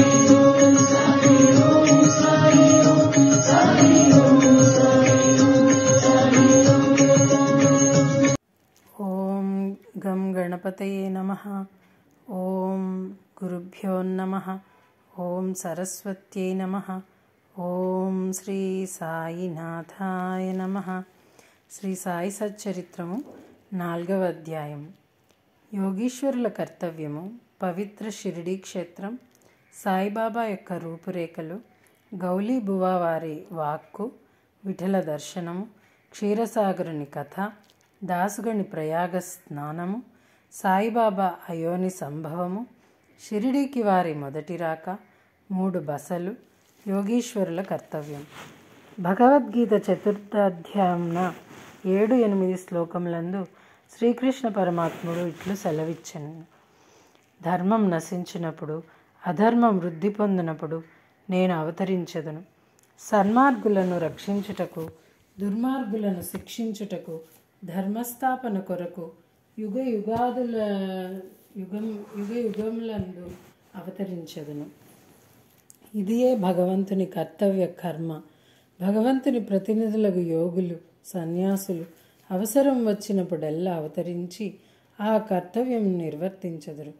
ॐ गङ्गणपतये नमः ॐ गुरुभ्योन्नमः ॐ सरस्वत्यै नमः ॐ श्रीसाईनाथाय नमः श्रीसाईस्चरित्रमु नागवध्यायम् योगीश्वरुलकर्तव्यं पवित्रशिर्डिक्षेत्रं సాయిబాబా యొక్క రూపురేఖలు గౌలీబువ వారి వాక్కు విఠల దర్శనము క్షీరసాగరుని కథ దాసుగని ప్రయాగ స్నానము సాయిబాబా అయోని సంభవము షిరిడీకి వారి మొదటి రాక మూడు బసలు యోగీశ్వరుల కర్తవ్యం భగవద్గీత చతుర్థాధ్యాయంన ఏడు ఎనిమిది శ్లోకములందు శ్రీకృష్ణ పరమాత్ముడు ఇట్లు సెలవిచ్చను ధర్మం నశించినప్పుడు అధర్మం వృద్ధి పొందినప్పుడు నేను అవతరించదును సన్మార్గులను రక్షించుటకు దుర్మార్గులను శిక్షించుటకు ధర్మస్థాపన కొరకు యుగ యుగాదుల యుగం యుగ యుగములందు అవతరించదును ఇదియే భగవంతుని కర్తవ్య కర్మ భగవంతుని ప్రతినిధులకు యోగులు సన్యాసులు అవసరం వచ్చినప్పుడల్లా అవతరించి ఆ కర్తవ్యం నిర్వర్తించదురు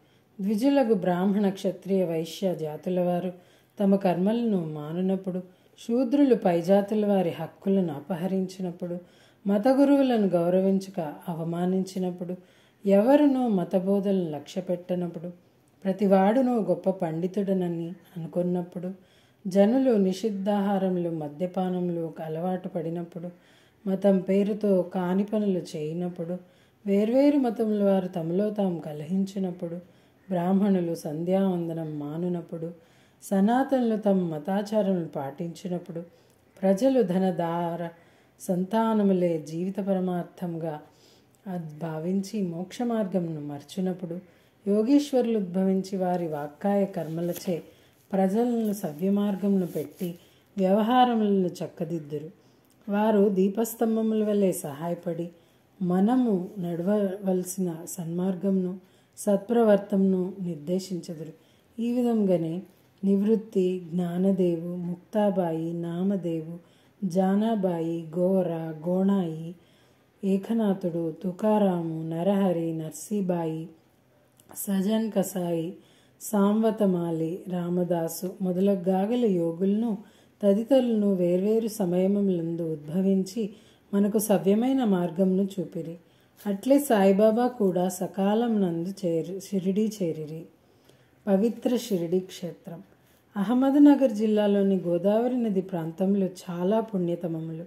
ద్విజులకు బ్రాహ్మణ క్షత్రియ వైశ్య జాతుల వారు తమ కర్మలను మానునప్పుడు శూద్రులు పైజాతుల వారి హక్కులను అపహరించినప్పుడు మత గురువులను గౌరవించక అవమానించినప్పుడు ఎవరునో మతబోధలను పెట్టనప్పుడు ప్రతివాడును గొప్ప పండితుడనని అనుకున్నప్పుడు జనులు నిషిద్ధాహారంలో మద్యపానంలో అలవాటు పడినప్పుడు మతం పేరుతో కాని పనులు చేయనప్పుడు వేర్వేరు మతముల వారు తమలో తాము కలహించినప్పుడు బ్రాహ్మణులు సంధ్యావందనం మానునప్పుడు సనాతనులు తమ మతాచారములు పాటించినప్పుడు ప్రజలు ధనదార సంతానములే జీవిత పరమార్థంగా భావించి మోక్ష మార్గంను మర్చినప్పుడు యోగేశ్వరులు ఉద్భవించి వారి వాక్కాయ కర్మలచే ప్రజలను సవ్య పెట్టి వ్యవహారములను చక్కదిద్దురు వారు దీపస్తంభముల వల్లే సహాయపడి మనము నడవవలసిన సన్మార్గంను సత్ప్రవర్తంను నిర్దేశించదురు ఈ విధంగానే నివృత్తి జ్ఞానదేవు ముక్తాబాయి నామదేవు జానాబాయి గోర గోణాయి ఏకనాథుడు తుకారాము నరహరి నర్సీబాయి సజన్ కసాయి సాంవతమాలి రామదాసు మొదలగాగల గాగల యోగులను తదితరులను వేర్వేరు సమయములందు ఉద్భవించి మనకు సవ్యమైన మార్గంను చూపిరి అట్లే సాయిబాబా కూడా సకాలం నందు చేరి షిరిడి చేరిరి పవిత్ర షిరిడి క్షేత్రం అహ్మద్నగర్ జిల్లాలోని గోదావరి నది ప్రాంతంలో చాలా పుణ్యతమములు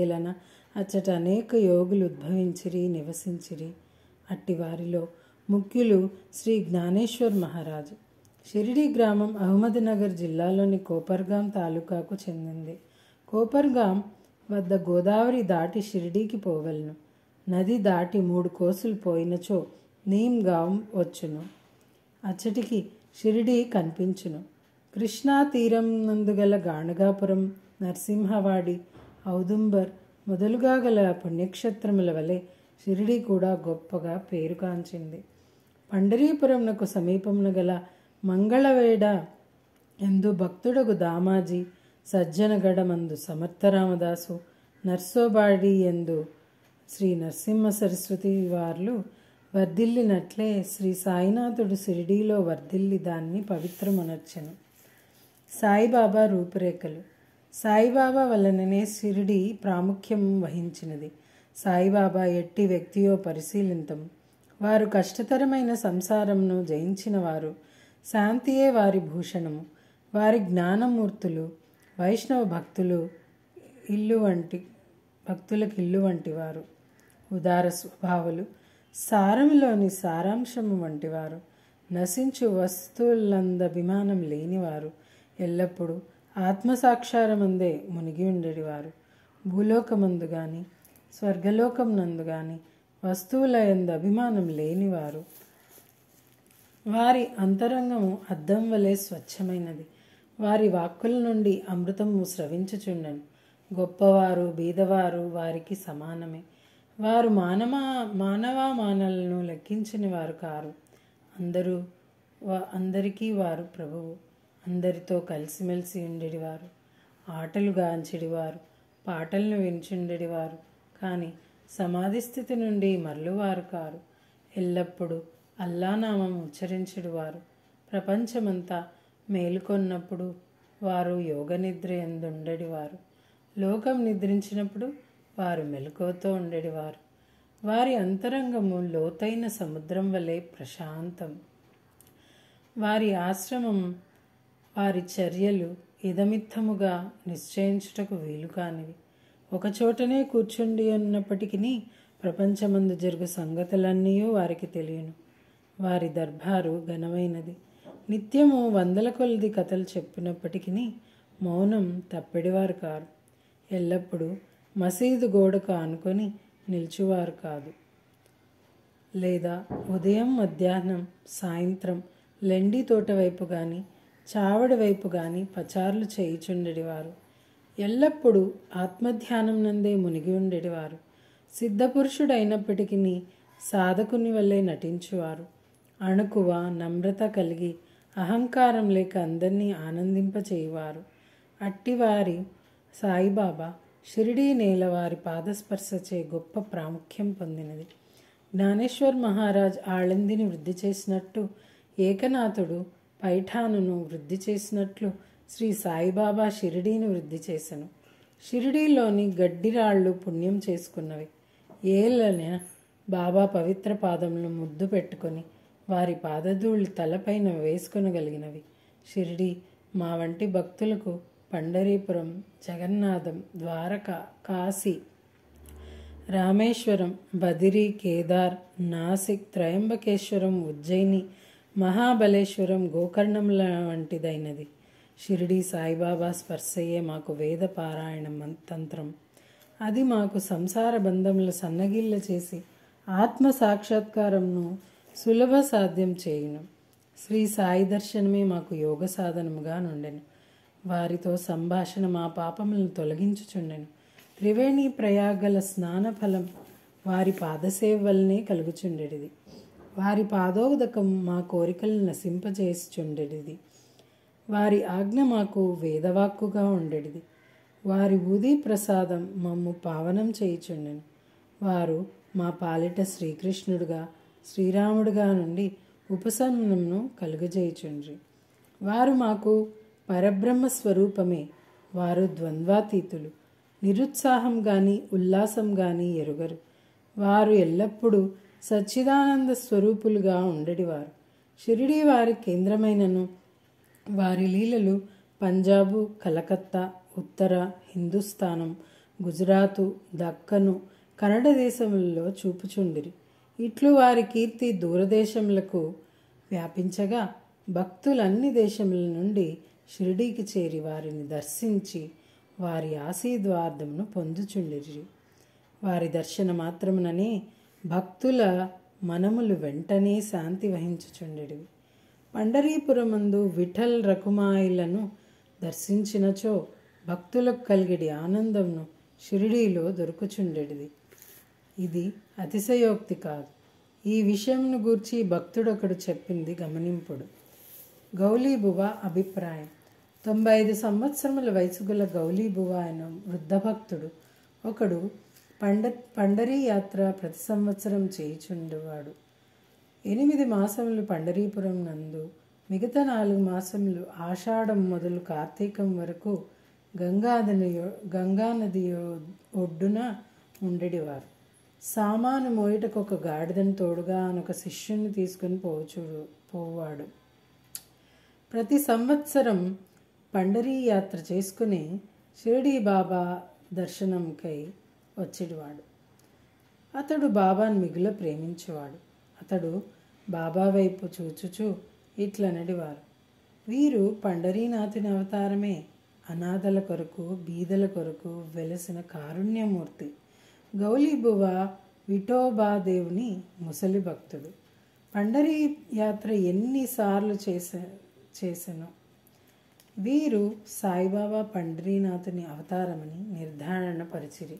ఏలన అచ్చట అనేక యోగులు ఉద్భవించిరి నివసించిరి అట్టి వారిలో ముఖ్యులు శ్రీ జ్ఞానేశ్వర్ మహారాజు షిరిడి గ్రామం అహ్మద్నగర్ జిల్లాలోని కోపర్గాం తాలూకాకు చెందింది కోపర్గాం వద్ద గోదావరి దాటి షిరిడీకి పోవలను నది దాటి మూడు కోసులు పోయినచో నీమ్గాం వచ్చును అచ్చటికి షిరిడి కనిపించును కృష్ణా తీరం నందుగల గాణగాపురం నరసింహవాడి ఔదుంబర్ మొదలుగా గల పుణ్యక్షేత్రముల వలె షిరిడి కూడా గొప్పగా పేరుగాంచింది పండరీపురంనకు సమీపమున గల మంగళవేడ ఎందు భక్తుడగు దామాజీ సజ్జనగడమందు సమర్థరామదాసు నర్సోబాడి ఎందు శ్రీ నరసింహ సరస్వతి వార్లు వర్ధిల్లినట్లే శ్రీ సాయినాథుడు షిరిడీలో వర్ధిల్లి దాన్ని పవిత్రమునర్చను సాయిబాబా రూపురేఖలు సాయిబాబా వలననే షిరిడి ప్రాముఖ్యం వహించినది సాయిబాబా ఎట్టి వ్యక్తియో పరిశీలింతం వారు కష్టతరమైన సంసారంను జయించిన వారు శాంతియే వారి భూషణము వారి జ్ఞానమూర్తులు వైష్ణవ భక్తులు ఇల్లు వంటి భక్తులకు ఇల్లు వంటివారు ఉదార స్వభావులు సారంలోని సారాంశము వంటివారు నశించు వస్తువులంద అభిమానం లేనివారు ఎల్లప్పుడూ ఆత్మసాక్షారమందే మునిగి ఉండేవారు భూలోకమందు కానీ స్వర్గలోకం నందు కానీ వస్తువుల ఎందు అభిమానం లేనివారు వారి అంతరంగము అద్దం వలె స్వచ్ఛమైనది వారి వాక్కుల నుండి అమృతము స్రవించుచుండను గొప్పవారు బీదవారు వారికి సమానమే వారు మానవా మానలను లెక్కించని వారు కారు అందరూ అందరికీ వారు ప్రభువు అందరితో కలిసిమెలిసి ఉండేటివారు ఆటలు గాంచిడివారు పాటలను వించుండేటివారు కానీ సమాధి స్థితి నుండి మరలువారు కారు ఎల్లప్పుడూ అల్లానామం ఉచ్చరించుడువారు ప్రపంచమంతా మేలుకొన్నప్పుడు వారు యోగ నిద్ర ఎందుండడివారు లోకం నిద్రించినప్పుడు వారు మెలకువతో ఉండేవారు వారి అంతరంగము లోతైన సముద్రం వలె ప్రశాంతం వారి ఆశ్రమం వారి చర్యలు ఇదమిత్తముగా నిశ్చయించుటకు వీలు కానివి ఒకచోటనే కూర్చుండి ఉన్నప్పటికీ ప్రపంచమందు జరుగు సంగతులన్నీ వారికి తెలియను వారి దర్బారు ఘనమైనది నిత్యము వందల కొలది కథలు చెప్పినప్పటికీ మౌనం తప్పిడివారు కారు ఎల్లప్పుడూ మసీదు గోడకు ఆనుకొని నిల్చువారు కాదు లేదా ఉదయం మధ్యాహ్నం సాయంత్రం లెండి తోట వైపు కానీ చావడి వైపు కానీ పచారులు చేయుచుండేవారు ఎల్లప్పుడూ ఆత్మధ్యానం నందే మునిగి ఉండేవారు సిద్ధపురుషుడైనప్పటికీ సాధకుని వల్లే నటించువారు అణుకువ నమ్రత కలిగి అహంకారం లేక అందరినీ ఆనందింపచేయవారు అట్టివారి సాయిబాబా షిరిడీ నేల వారి పాదస్పర్శచే గొప్ప ప్రాముఖ్యం పొందినది జ్ఞానేశ్వర్ మహారాజ్ ఆళందిని వృద్ధి చేసినట్టు ఏకనాథుడు పైఠానును వృద్ధి చేసినట్లు శ్రీ సాయిబాబా షిరిడీని వృద్ధి చేశను షిరిడీలోని గడ్డిరాళ్ళు పుణ్యం చేసుకున్నవి ఏళ్ళన బాబా పవిత్ర పాదములను ముద్దు పెట్టుకొని వారి పాదధూళ్ళు తలపైన వేసుకొనగలిగినవి షిరిడి మా వంటి భక్తులకు పండరీపురం జగన్నాథం ద్వారక కాశీ రామేశ్వరం బదిరి కేదార్ నాసిక్ త్రయంబకేశ్వరం ఉజ్జయిని మహాబలేశ్వరం గోకర్ణముల వంటిదైనది షిరిడి సాయిబాబా స్పర్శయే మాకు వేద పారాయణం తంత్రం అది మాకు సంసార బంధములు సన్నగిళ్ళ చేసి ఆత్మ సాక్షాత్కారంను సులభ సాధ్యం చేయును శ్రీ సాయి దర్శనమే మాకు యోగ సాధనముగా నుండెను వారితో సంభాషణ మా పాపములను తొలగించుచుండెను త్రివేణి ప్రయాగల స్నానఫలం వారి పాదసేవ వల్లనే కలుగుచుండెడిది వారి పాదోదకం మా కోరికలను నశింపజేసుచుండెడిది వారి ఆజ్ఞ మాకు వేదవాక్కుగా ఉండెడిది వారి ఊది ప్రసాదం మమ్ము పావనం చేయుచుండెను వారు మా పాలిట శ్రీకృష్ణుడుగా శ్రీరాముడుగా నుండి ఉపశమనంను కలుగజేయుచుండ్రి వారు మాకు పరబ్రహ్మ స్వరూపమే వారు ద్వంద్వాతీతులు నిరుత్సాహం కానీ ఉల్లాసం కానీ ఎరుగరు వారు ఎల్లప్పుడూ సచ్చిదానంద స్వరూపులుగా ఉండడివారు షిరిడి వారి కేంద్రమైనను వారి లీలలు పంజాబు కలకత్తా ఉత్తర హిందుస్థానం గుజరాతు దక్కను కన్నడ దేశములలో చూపుచుండిరి ఇట్లు వారి కీర్తి దూరదేశములకు వ్యాపించగా భక్తులన్ని దేశముల నుండి షిరిడీకి చేరి వారిని దర్శించి వారి ఆశీర్వాదమును పొందుచుండిరి వారి దర్శన మాత్రముననే భక్తుల మనములు వెంటనే శాంతి వహించుచుండెడివి పండరీపురమందు విఠల్ రకుమాయిలను దర్శించినచో భక్తులకు కలిగిడి ఆనందంను షిరిడీలో దొరుకుచుండెడిది ఇది అతిశయోక్తి కాదు ఈ విషయంను గూర్చి భక్తుడొకడు చెప్పింది గమనింపుడు గౌలీబువ అభిప్రాయం తొంభై ఐదు సంవత్సరముల వయసుగల గౌలీబువ ఆయన వృద్ధభక్తుడు ఒకడు పండ పండరీ యాత్ర ప్రతి సంవత్సరం చేయుచుండేవాడు ఎనిమిది మాసములు పండరీపురం నందు మిగతా నాలుగు మాసములు ఆషాఢం మొదలు కార్తీకం వరకు గంగానది గంగానది ఒడ్డున ఉండేవారు సామాను మోయటకు ఒక గాడిదని తోడుగా అనొక శిష్యుని తీసుకుని పోచుడు పోవాడు ప్రతి సంవత్సరం పండరీ యాత్ర చేసుకుని షిరిడీ బాబా దర్శనంకై వచ్చేవాడు అతడు బాబాను మిగుల ప్రేమించేవాడు అతడు బాబా వైపు ఇట్లా ఇట్లనడివారు వీరు పండరీనాథుని అవతారమే అనాథల కొరకు బీదల కొరకు వెలసిన కారుణ్యమూర్తి గౌలీబువ విఠోబాదేవుని ముసలి భక్తుడు పండరీ యాత్ర ఎన్నిసార్లు చేసే చేసెను వీరు సాయిబాబా పండ్రీనాథుని అవతారమని నిర్ధారణ పరిచిరి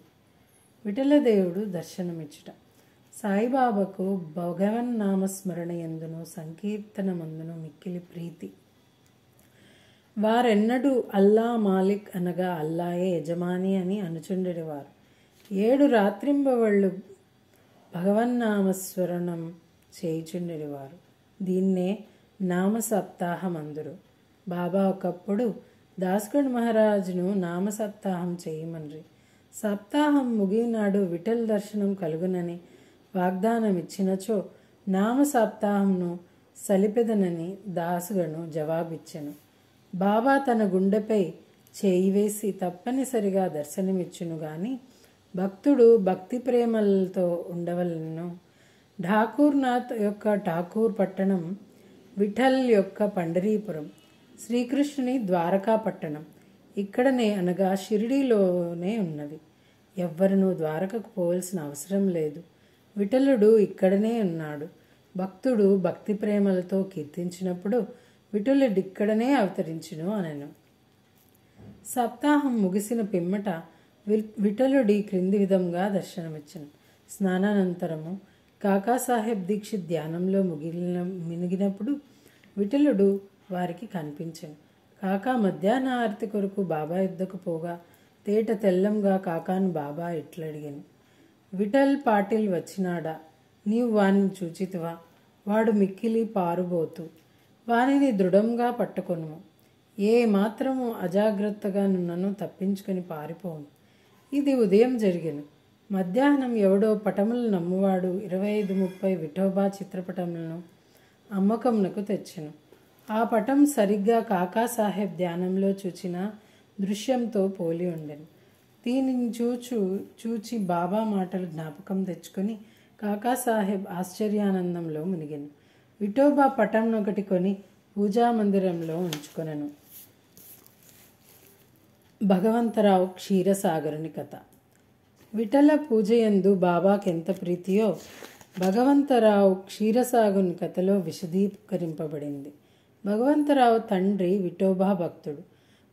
విఠలదేవుడు దర్శనమిచ్చుట సాయిబాబాకు భగవన్ నామస్మరణ ఎందును సంకీర్తనమందును మిక్కిలి ప్రీతి వారెన్నడూ అల్లా మాలిక్ అనగా అల్లాయే యజమాని అని అనుచుండేవారు ఏడు రాత్రింబవళ్ళు భగవన్నామస్మరణం చేయుచుండేవారు దీన్నే నామ సప్తాహం బాబా ఒకప్పుడు దాస్గఢ్ మహారాజును నామ సప్తాహం సప్తాహం ముగినాడు విఠల్ దర్శనం కలుగునని వాగ్దానం ఇచ్చినచో నామ సప్తాహంను సలిపెదనని దాసుగను జవాబిచ్చెను బాబా తన గుండెపై చేయి వేసి తప్పనిసరిగా దర్శనమిచ్చును గాని భక్తుడు భక్తి ప్రేమలతో ఉండవలను ఠాకూర్నాథ్ యొక్క ఠాకూర్ పట్టణం విఠల్ యొక్క పండరీపురం శ్రీకృష్ణుని ద్వారకా పట్టణం ఇక్కడనే అనగా షిరిడీలోనే ఉన్నది ఎవ్వరనూ ద్వారకకు పోవలసిన అవసరం లేదు విఠలుడు ఇక్కడనే ఉన్నాడు భక్తుడు భక్తి ప్రేమలతో కీర్తించినప్పుడు విఠలుడు ఇక్కడనే అవతరించును అనను సప్తాహం ముగిసిన పిమ్మట విఠలుడి క్రింది విధంగా దర్శనమిచ్చను స్నానానంతరము కాకాసాహెబ్ దీక్షిత్ ధ్యానంలో ముగిలిన మినిగినప్పుడు విఠలుడు వారికి కనిపించాను కాకా మధ్యాహ్న ఆరతి కొరకు బాబా యుద్ధకు పోగా తేట తెల్లంగా కాకాను బాబా ఇట్లడిగాను విఠల్ పాటిల్ వచ్చినాడా నీవు వానిని చూచితివా వాడు మిక్కిలి పారుబోతు వానిని దృఢంగా పట్టుకొను ఏ మాత్రము అజాగ్రత్తగా నున్నను తప్పించుకొని పారిపోను ఇది ఉదయం జరిగాను మధ్యాహ్నం ఎవడో పటములు నమ్మువాడు ఇరవై ఐదు ముప్పై విఠోబా చిత్రపటములను అమ్మకమునకు తెచ్చాను ఆ పటం సరిగ్గా కాకాసాహెబ్ ధ్యానంలో చూచిన దృశ్యంతో పోలి ఉండెను దీనిని చూచు చూచి బాబా మాటలు జ్ఞాపకం తెచ్చుకొని కాకాసాహెబ్ ఆశ్చర్యానందంలో మునిగాను విఠోబా ఒకటి కొని పూజా మందిరంలో ఉంచుకొనను భగవంతరావు క్షీరసాగరుని కథ విఠల పూజయందు ఎంత ప్రీతియో భగవంతరావు క్షీరసాగుని కథలో విశదీకరింపబడింది భగవంతరావు తండ్రి విఠోబా భక్తుడు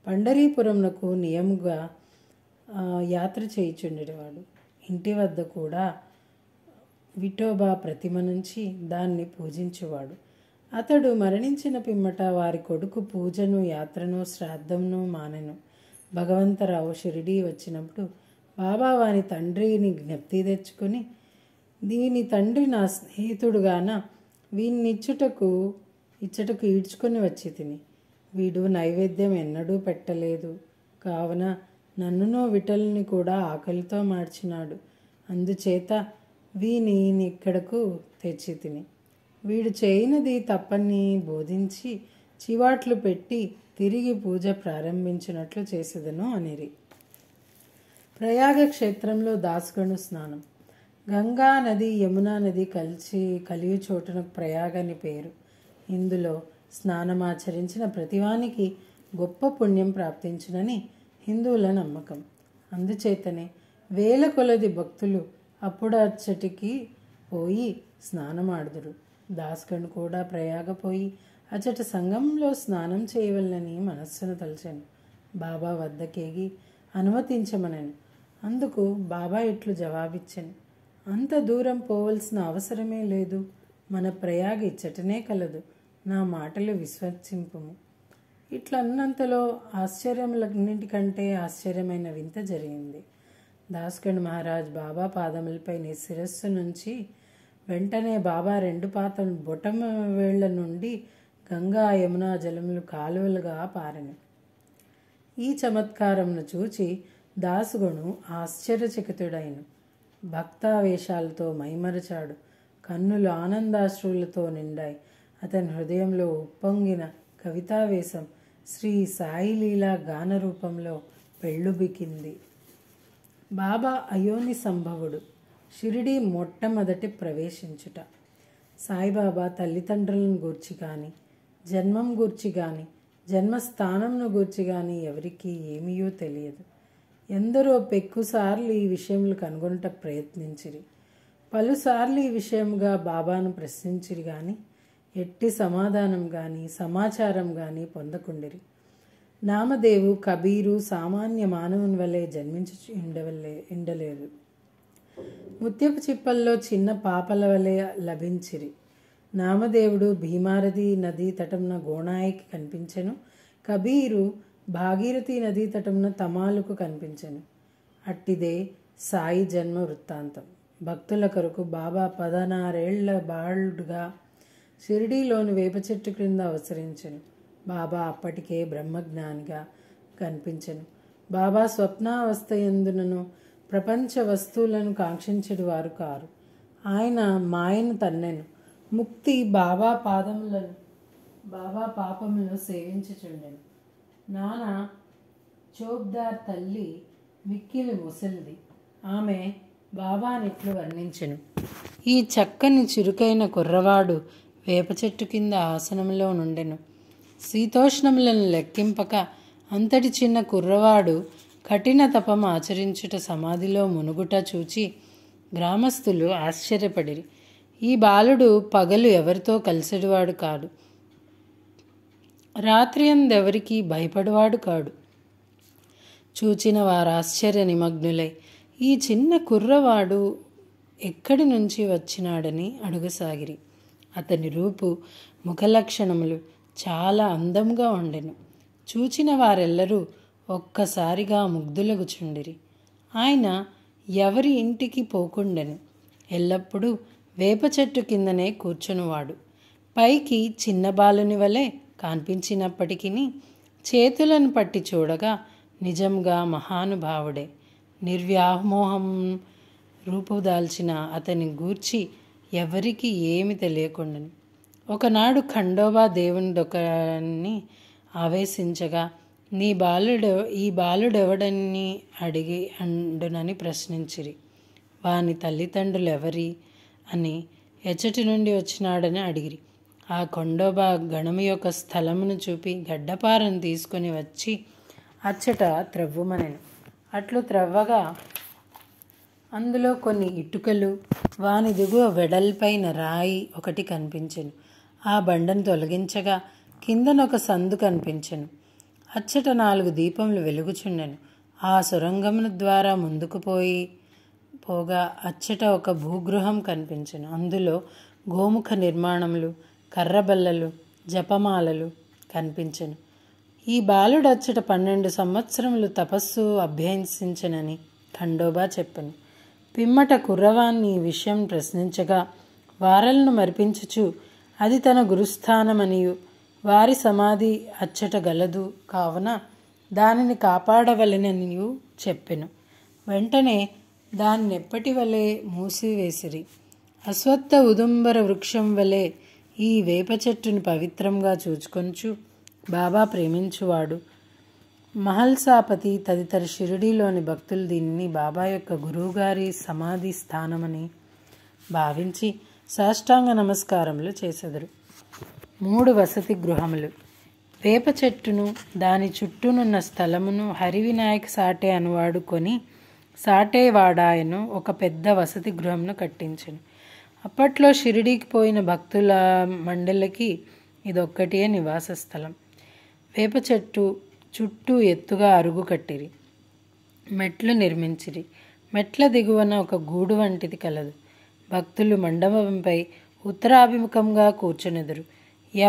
పండరీపురంనకు నియముగా యాత్ర చేయుచుండేవాడు ఇంటి వద్ద కూడా విఠోబా ప్రతిమ నుంచి దాన్ని పూజించేవాడు అతడు మరణించిన పిమ్మట వారి కొడుకు పూజను యాత్రను శ్రాద్ధంను మానెను భగవంతరావు షిరిడి వచ్చినప్పుడు బాబా వారి తండ్రిని జ్ఞప్తి తెచ్చుకొని దీని తండ్రి నా స్నేహితుడుగాన వీన్నిచ్చుటకు ఇచ్చటకు ఈడ్చుకొని వచ్చి తిని వీడు నైవేద్యం ఎన్నడూ పెట్టలేదు కావున నన్నునో విటల్ని కూడా ఆకలితో మార్చినాడు అందుచేత వీని ఇక్కడకు తెచ్చి తిని వీడు చేయనిది తప్పని బోధించి చివాట్లు పెట్టి తిరిగి పూజ ప్రారంభించినట్లు చేసేదను అనిరి ప్రయాగ క్షేత్రంలో దాసుగణు స్నానం గంగా నది యమునా నది కలిసి కలియు చోటున ప్రయాగ అని పేరు ఇందులో స్నానమాచరించిన ప్రతివానికి గొప్ప పుణ్యం ప్రాప్తించునని హిందువుల నమ్మకం అందుచేతనే వేల కొలది భక్తులు అప్పుడచ్చటికి పోయి స్నానమాడుదురు దాసుకను కూడా ప్రయాగపోయి అచ్చట సంఘంలో స్నానం చేయవలనని మనస్సును తలచాను బాబా వద్దకేగి అనుమతించమనను అందుకు బాబా ఇట్లు జవాబిచ్చాను అంత దూరం పోవలసిన అవసరమే లేదు మన ప్రయాగ ఇచ్చటనే కలదు నా మాటలు ఇట్లా అన్నంతలో ఆశ్చర్యములన్నింటికంటే ఆశ్చర్యమైన వింత జరిగింది దాస్గడ్ మహారాజ్ బాబా పాదములపై శిరస్సు నుంచి వెంటనే బాబా రెండు పాతం బొటమ వేళ్ల నుండి గంగా యమునా జలములు కాలువలుగా పారను ఈ చమత్కారంను చూచి దాసుగును ఆశ్చర్యచకితుడైన భక్తావేశాలతో మైమరచాడు కన్నులు ఆనందాశ్రువులతో నిండాయి అతని హృదయంలో ఉప్పొంగిన కవితావేశం శ్రీ సాయిలీలా గాన రూపంలో పెళ్ళుబికింది బాబా అయోని సంభవుడు షిరిడి మొట్టమొదటి ప్రవేశించుట సాయిబాబా తల్లిదండ్రులను గూర్చి కానీ జన్మం గూర్చి కానీ జన్మస్థానంను గూర్చి కానీ ఎవరికీ ఏమీయో తెలియదు ఎందరో పెక్కుసార్లు ఈ విషయంలో కనుగొనట ప్రయత్నించిరి పలుసార్లు ఈ విషయంగా బాబాను ప్రశ్నించిరి కానీ ఎట్టి సమాధానం కానీ సమాచారం కానీ పొందకుండిరి నామదేవు కబీరు సామాన్య మానవుని వలె జన్మించి ఉండవలే ఉండలేదు ముత్యపు చిప్పల్లో చిన్న పాపల వలె లభించిరి నామదేవుడు భీమారథి నదీ తటమున గోణాయికి కనిపించెను కబీరు భాగీరథి నదీ తటమున తమాలుకు కనిపించెను అట్టిదే సాయి జన్మ వృత్తాంతం భక్తుల కొరకు బాబా పదనారేళ్ల బాలుడుగా షిరిడీలోని వేప చెట్టు క్రింద అవసరించను బాబా అప్పటికే బ్రహ్మజ్ఞానిగా కనిపించను బాబా స్వప్నావస్థ ఎందునను ప్రపంచ వస్తువులను కాంక్షించడు వారు కారు ఆయన మాయను తన్నెను ముక్తి బాబా పాదములను బాబా పాపములో సేవించుచుండెను నాన్న చోబ్దార్ తల్లి మిక్కిలి ముసలిది ఆమె బాబా నెట్లు వర్ణించను ఈ చక్కని చురుకైన కుర్రవాడు వేప చెట్టు కింద ఆసనంలో నుండెను శీతోష్ణములను లెక్కింపక అంతటి చిన్న కుర్రవాడు కఠిన తపం ఆచరించుట సమాధిలో మునుగుట చూచి గ్రామస్తులు ఆశ్చర్యపడిరి ఈ బాలుడు పగలు ఎవరితో కలిసడివాడు కాడు రాత్రి అందెవరికి భయపడవాడు కాడు చూచిన వారు ఆశ్చర్య నిమగ్నులై ఈ చిన్న కుర్రవాడు ఎక్కడి నుంచి వచ్చినాడని అడుగసాగిరి అతని రూపు ముఖలక్షణములు చాలా అందంగా ఉండెను చూచిన వారెల్లరూ ఒక్కసారిగా ముగ్ధులగుచుండిరి ఆయన ఎవరి ఇంటికి పోకుండెను ఎల్లప్పుడూ వేప చెట్టు కిందనే కూర్చునివాడు పైకి చిన్న బాలుని వలె కనిపించినప్పటికీ చేతులను పట్టి చూడగా నిజంగా మహానుభావుడే నిర్వ్యామోహం రూపుదాల్చిన అతని గూర్చి ఎవరికి ఏమి తెలియకుండా ఒకనాడు ఖండోబా దేవుని దొకని ఆవేశించగా నీ బాలుడు ఈ బాలుడెవడని అడిగి అండునని ప్రశ్నించిరి వాని తల్లిదండ్రులు ఎవరి అని ఎచ్చటి నుండి వచ్చినాడని అడిగిరి ఆ కొండోబా గణము యొక్క స్థలమును చూపి గడ్డపారను తీసుకొని వచ్చి అచ్చట త్రవ్వుమనెను అట్లు త్రవ్వగా అందులో కొన్ని ఇటుకలు వాని దిగువ వెడల్పైన రాయి ఒకటి కనిపించను ఆ బండను తొలగించగా కిందనొక సందు కనిపించను అచ్చట నాలుగు దీపములు వెలుగుచుండెను ఆ సొరంగముల ద్వారా ముందుకు పోయి పోగా అచ్చట ఒక భూగృహం కనిపించను అందులో గోముఖ నిర్మాణములు కర్రబల్లలు జపమాలలు కనిపించను ఈ బాలుడు అచ్చట పన్నెండు సంవత్సరములు తపస్సు అభ్యసించనని ఖండోబా చెప్పను పిమ్మట కుర్రవాన్ని ఈ విషయం ప్రశ్నించగా వారలను మర్పించుచు అది తన గురుస్థానమనియు వారి సమాధి అచ్చట గలదు కావున దానిని కాపాడవలెననియు చెప్పెను వెంటనే దాన్నెప్పటి వలె మూసివేసిరి అశ్వత్థ ఉదుంబర వృక్షం వలె ఈ వేప చెట్టును పవిత్రంగా చూచుకొంచు బాబా ప్రేమించువాడు మహల్సాపతి తదితర షిరిడీలోని భక్తులు దీనిని బాబా యొక్క గురువుగారి సమాధి స్థానమని భావించి సాష్టాంగ నమస్కారములు చేసెదరు మూడు వసతి గృహములు వేప చెట్టును దాని చుట్టూనున్న స్థలమును హరివినాయక్ సాటే అనువాడు కొని సాటేవాడాయను ఒక పెద్ద వసతి గృహంను కట్టించను అప్పట్లో షిరిడీకి పోయిన భక్తుల మండలికి ఇదొక్కటే నివాస స్థలం వేప చెట్టు చుట్టూ ఎత్తుగా అరుగు కట్టిరి మెట్లు నిర్మించిరి మెట్ల దిగువన ఒక గూడు వంటిది కలదు భక్తులు మండపంపై ఉత్తరాభిముఖంగా కూర్చునెదురు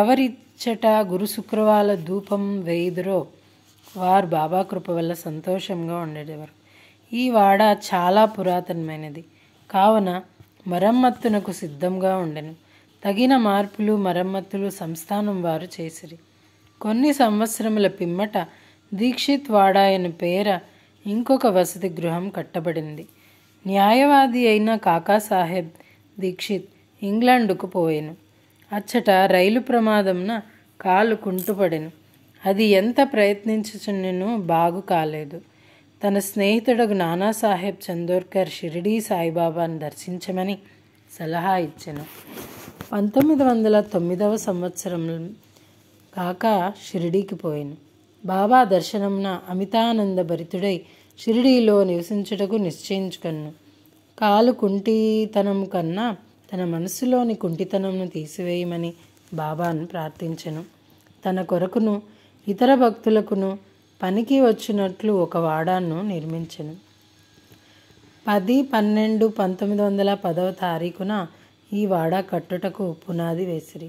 ఎవరిచ్చట గురు శుక్రవాల ధూపం వేయుదురో వారు బాబా కృప వల్ల సంతోషంగా ఉండేవారు ఈ వాడ చాలా పురాతనమైనది కావున మరమ్మత్తునకు సిద్ధంగా ఉండెను తగిన మార్పులు మరమ్మత్తులు సంస్థానం వారు చేసిరి కొన్ని సంవత్సరముల పిమ్మట దీక్షిత్ వాడాయన పేర ఇంకొక వసతి గృహం కట్టబడింది న్యాయవాది అయిన కాకాసాహెబ్ దీక్షిత్ ఇంగ్లాండుకు పోయాను అచ్చట రైలు ప్రమాదంన కాలు కుంటుపడెను అది ఎంత ప్రయత్నించుచున్నను బాగు కాలేదు తన స్నేహితుడు నానాసాహెబ్ చందోర్కర్ షిరిడీ సాయిబాబాను దర్శించమని సలహా ఇచ్చాను పంతొమ్మిది వందల తొమ్మిదవ సంవత్సరం కాక షిరిడీకి పోయాను బాబా దర్శనంన అమితానంద భరితుడై షిరిడీలో నివసించుటకు నిశ్చయించుకన్ను కాలు కుంటితనం కన్నా తన మనసులోని కుంటితనంను తీసివేయమని బాబాను ప్రార్థించెను తన కొరకును ఇతర భక్తులకును పనికి వచ్చినట్లు ఒక వాడాను నిర్మించను పది పన్నెండు పంతొమ్మిది వందల పదవ తారీఖున ఈ వాడా కట్టుటకు పునాది వేసిరి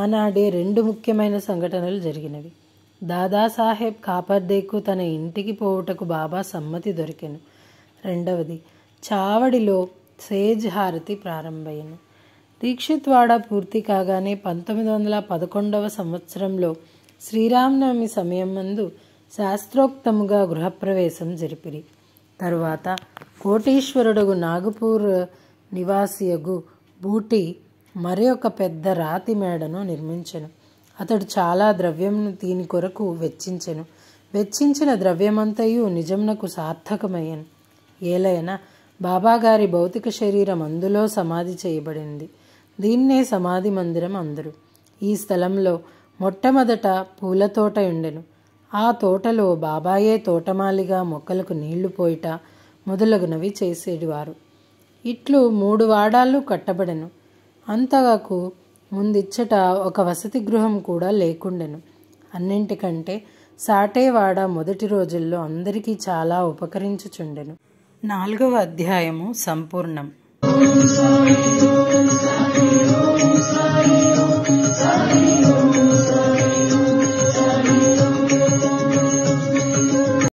ఆనాడే రెండు ముఖ్యమైన సంఘటనలు జరిగినవి దాదాసాహెబ్ కాపర్దేకు తన ఇంటికి పోవుటకు బాబా సమ్మతి దొరికెను రెండవది చావడిలో సేజ్ హారతి ప్రారంభమైన దీక్షిత్వాడ పూర్తి కాగానే పంతొమ్మిది వందల పదకొండవ సంవత్సరంలో శ్రీరామనవమి సమయం ముందు శాస్త్రోక్తముగా గృహప్రవేశం జరిపిరి తరువాత కోటీశ్వరుడుగు నాగపూర్ నివాసియగు బూటి మరి ఒక పెద్ద రాతి మేడను నిర్మించెను అతడు చాలా ద్రవ్యంను దీని కొరకు వెచ్చించెను వెచ్చించిన ద్రవ్యమంతయు నిజమునకు సార్థకమయ్యను ఏలైనా బాబాగారి భౌతిక శరీరం అందులో సమాధి చేయబడింది దీన్నే సమాధి మందిరం అందరు ఈ స్థలంలో మొట్టమొదట పూల తోట ఉండెను ఆ తోటలో బాబాయే తోటమాలిగా మొక్కలకు నీళ్లు పోయిట మొదలగునవి చేసేటివారు ఇట్లు మూడు వాడాలు కట్టబడెను అంతగాకు ముందిచ్చట ఒక వసతి గృహం కూడా లేకుండెను అన్నింటికంటే సాటేవాడ మొదటి రోజుల్లో అందరికీ చాలా ఉపకరించుచుండెను నాలుగవ అధ్యాయము సంపూర్ణం